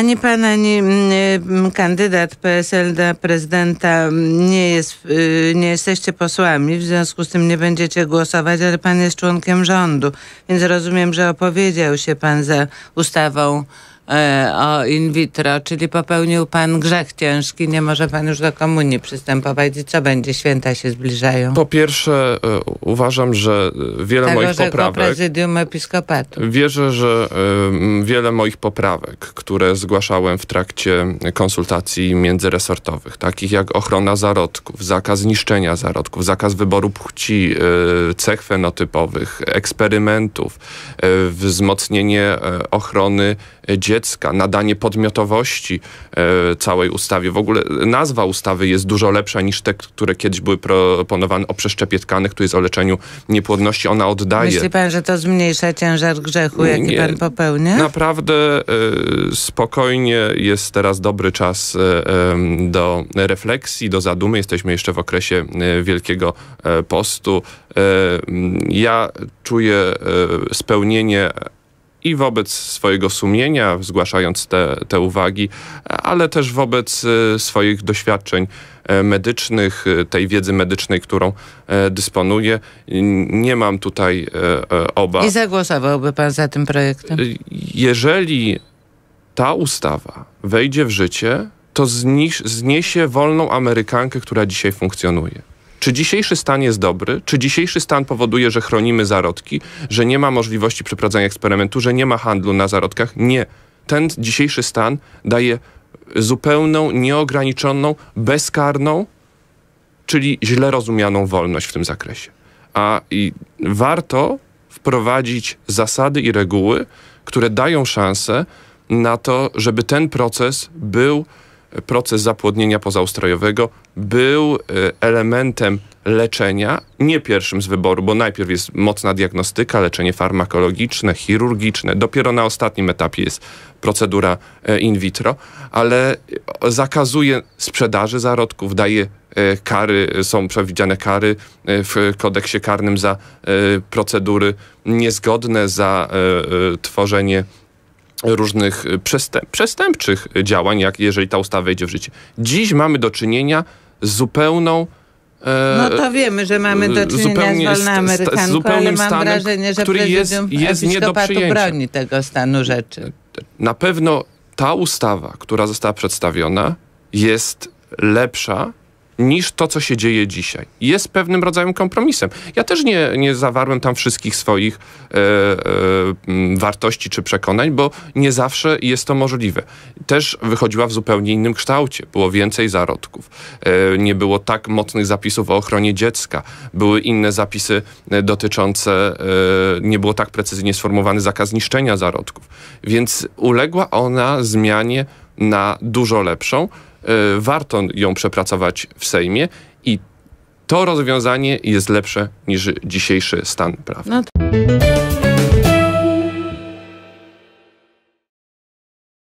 Ani pan, ani mm, mm, kandydat PSL na prezydenta mm, nie, jest, y, nie jesteście posłami, w związku z tym nie będziecie głosować, ale pan jest członkiem rządu, więc rozumiem, że opowiedział się pan za ustawą E, o in vitro, czyli popełnił pan grzech ciężki, nie może pan już do komunii przystępować i co będzie, święta się zbliżają? Po pierwsze e, uważam, że e, wiele Tego, moich poprawek... prezydium episkopatu. Wierzę, że wiele moich poprawek, które zgłaszałem w trakcie konsultacji międzyresortowych, takich jak ochrona zarodków, zakaz niszczenia zarodków, zakaz wyboru płci, cech fenotypowych, eksperymentów, wzmocnienie ochrony dzieci, dziecka, nadanie podmiotowości e, całej ustawie. W ogóle nazwa ustawy jest dużo lepsza niż te, które kiedyś były proponowane o przeszczepie tkanych, tu jest o leczeniu niepłodności. Ona oddaje... Myśli pan, że to zmniejsza ciężar grzechu, nie, jaki pan popełnia? Naprawdę e, spokojnie jest teraz dobry czas e, do refleksji, do zadumy. Jesteśmy jeszcze w okresie Wielkiego Postu. Ja czuję spełnienie i wobec swojego sumienia, zgłaszając te, te uwagi, ale też wobec e, swoich doświadczeń e, medycznych, e, tej wiedzy medycznej, którą dysponuję. Nie mam tutaj obaw. I zagłosowałby pan za tym projektem? Jeżeli ta ustawa wejdzie w życie, to zniesie wolną Amerykankę, która dzisiaj funkcjonuje. Czy dzisiejszy stan jest dobry? Czy dzisiejszy stan powoduje, że chronimy zarodki, że nie ma możliwości przeprowadzenia eksperymentu, że nie ma handlu na zarodkach? Nie. Ten dzisiejszy stan daje zupełną, nieograniczoną, bezkarną, czyli źle rozumianą wolność w tym zakresie. A i warto wprowadzić zasady i reguły, które dają szansę na to, żeby ten proces był proces zapłodnienia pozaustrojowego był e, elementem leczenia, nie pierwszym z wyboru, bo najpierw jest mocna diagnostyka, leczenie farmakologiczne, chirurgiczne, dopiero na ostatnim etapie jest procedura e, in vitro, ale zakazuje sprzedaży zarodków, daje e, kary, są przewidziane kary w kodeksie karnym za procedury niezgodne, za tworzenie różnych y, przestęp, przestępczych działań, jak jeżeli ta ustawa wejdzie w życie. Dziś mamy do czynienia z zupełną e, no to wiemy, że mamy do y, czynienia z wolną Amerykanką, ale mam stanem, wrażenie, że który jest, jest nie do przyjęcia. broni tego stanu rzeczy. Na pewno ta ustawa, która została przedstawiona, jest lepsza niż to, co się dzieje dzisiaj. Jest pewnym rodzajem kompromisem. Ja też nie, nie zawarłem tam wszystkich swoich e, e, wartości czy przekonań, bo nie zawsze jest to możliwe. Też wychodziła w zupełnie innym kształcie. Było więcej zarodków. E, nie było tak mocnych zapisów o ochronie dziecka. Były inne zapisy e, dotyczące, e, nie było tak precyzyjnie sformułowany zakaz niszczenia zarodków. Więc uległa ona zmianie na dużo lepszą. E, warto ją przepracować w Sejmie i to rozwiązanie jest lepsze niż dzisiejszy stan prawny. No